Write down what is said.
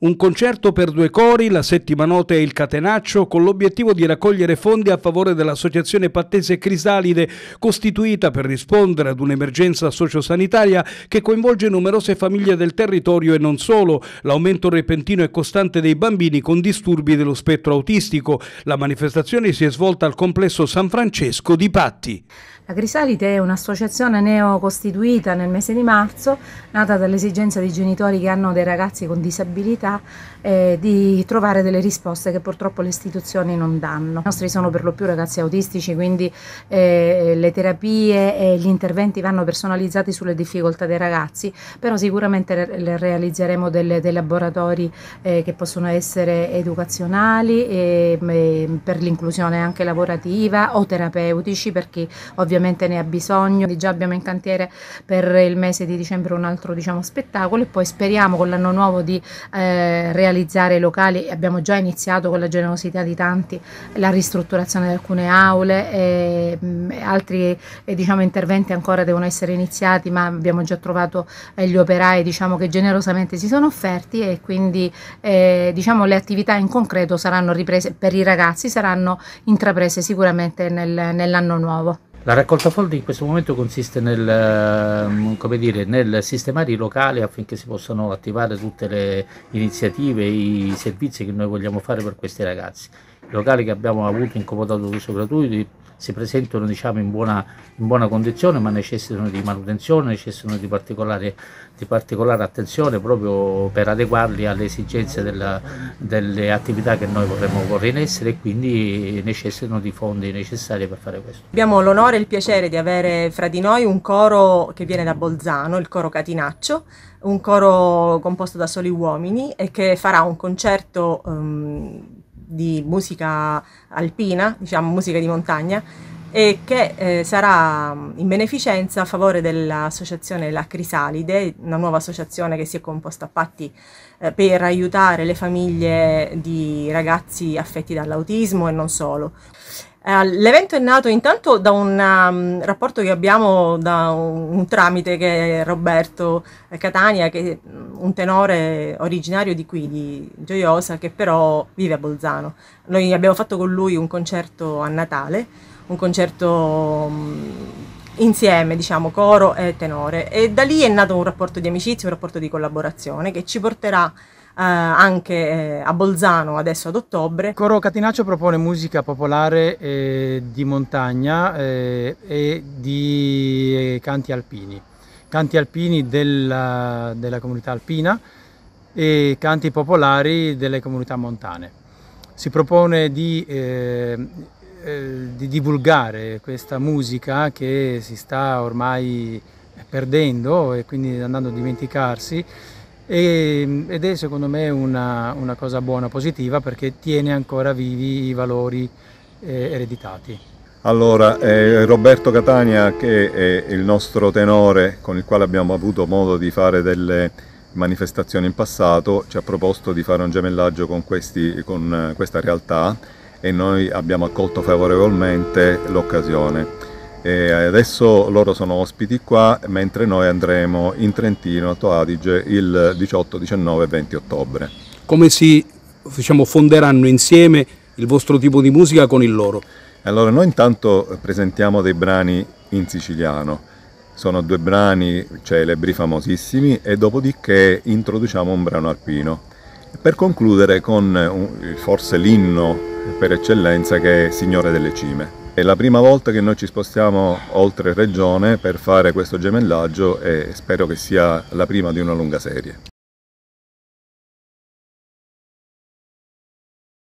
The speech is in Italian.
un concerto per due cori, la settima nota e il catenaccio, con l'obiettivo di raccogliere fondi a favore dell'associazione Pattese Crisalide, costituita per rispondere ad un'emergenza sociosanitaria che coinvolge numerose famiglie del territorio e non solo, l'aumento repentino e costante dei bambini con disturbi dello spettro autistico. La manifestazione si è svolta al complesso San Francesco di Patti. La Crisalide è un'associazione neocostituita nel mese di marzo, nata dall'esigenza di genitori che hanno dei ragazzi con disabilità cerca eh, di trovare delle risposte che purtroppo le istituzioni non danno. I nostri sono per lo più ragazzi autistici, quindi eh, le terapie e gli interventi vanno personalizzati sulle difficoltà dei ragazzi, però sicuramente re realizzeremo delle, dei laboratori eh, che possono essere educazionali e, mm, e per l'inclusione anche lavorativa o terapeutici per chi ovviamente ne ha bisogno. Quindi già abbiamo in cantiere per il mese di dicembre un altro diciamo, spettacolo e poi speriamo con l'anno nuovo di eh, eh, realizzare i locali, abbiamo già iniziato con la generosità di tanti la ristrutturazione di alcune aule, eh, altri eh, diciamo, interventi ancora devono essere iniziati, ma abbiamo già trovato eh, gli operai diciamo, che generosamente si sono offerti e quindi eh, diciamo, le attività in concreto saranno riprese per i ragazzi, saranno intraprese sicuramente nel, nell'anno nuovo. La raccolta fondi in questo momento consiste nel, ehm, dire, nel, sistemare i locali affinché si possano attivare tutte le iniziative, i servizi che noi vogliamo fare per questi ragazzi. I locali che abbiamo avuto in comodato d'uso gratuito si presentano diciamo, in, buona, in, buona, condizione ma necessitano di manutenzione, necessitano di particolare, di particolare attenzione proprio per adeguarli alle esigenze della, delle attività che noi vorremmo porre in essere e quindi necessitano di fondi necessari per fare questo. Abbiamo l'onore e il piacere di avere fra di noi un coro che viene da Bolzano, il coro Catinaccio, un coro composto da soli uomini e che farà un concerto um, di musica alpina, diciamo musica di montagna, e che eh, sarà in beneficenza a favore dell'associazione La Crisalide, una nuova associazione che si è composta a patti eh, per aiutare le famiglie di ragazzi affetti dall'autismo e non solo. Eh, l'evento è nato intanto da un um, rapporto che abbiamo da un, un tramite che è Roberto eh, Catania che un tenore originario di qui, di Gioiosa, che però vive a Bolzano. Noi abbiamo fatto con lui un concerto a Natale, un concerto mm, insieme, diciamo, coro e tenore. E da lì è nato un rapporto di amicizia, un rapporto di collaborazione che ci porterà eh, anche eh, a Bolzano adesso ad ottobre. Coro Catinaccio propone musica popolare eh, di montagna eh, e di eh, canti alpini canti alpini della, della comunità alpina e canti popolari delle comunità montane. Si propone di, eh, eh, di divulgare questa musica che si sta ormai perdendo e quindi andando a dimenticarsi e, ed è secondo me una, una, cosa buona, positiva perché tiene ancora vivi i valori eh, ereditati. Allora, eh, Roberto Catania che è il nostro tenore con il quale abbiamo avuto modo di fare delle manifestazioni in passato, ci ha proposto di fare un gemellaggio con, questi, con eh, questa realtà e noi abbiamo accolto favorevolmente l'occasione. adesso loro sono ospiti qua, mentre noi andremo in Trentino, Alto Adige, il 18, 19 e 20 ottobre. Come si diciamo, fonderanno insieme il vostro tipo di musica con il loro? Allora noi intanto presentiamo dei brani in siciliano, sono due brani celebri, famosissimi e dopodiché introduciamo un brano alpino. Per concludere con forse l'inno per eccellenza che è Signore delle Cime. È la prima volta che noi ci spostiamo oltre regione per fare questo gemellaggio e spero che sia la prima di una lunga serie.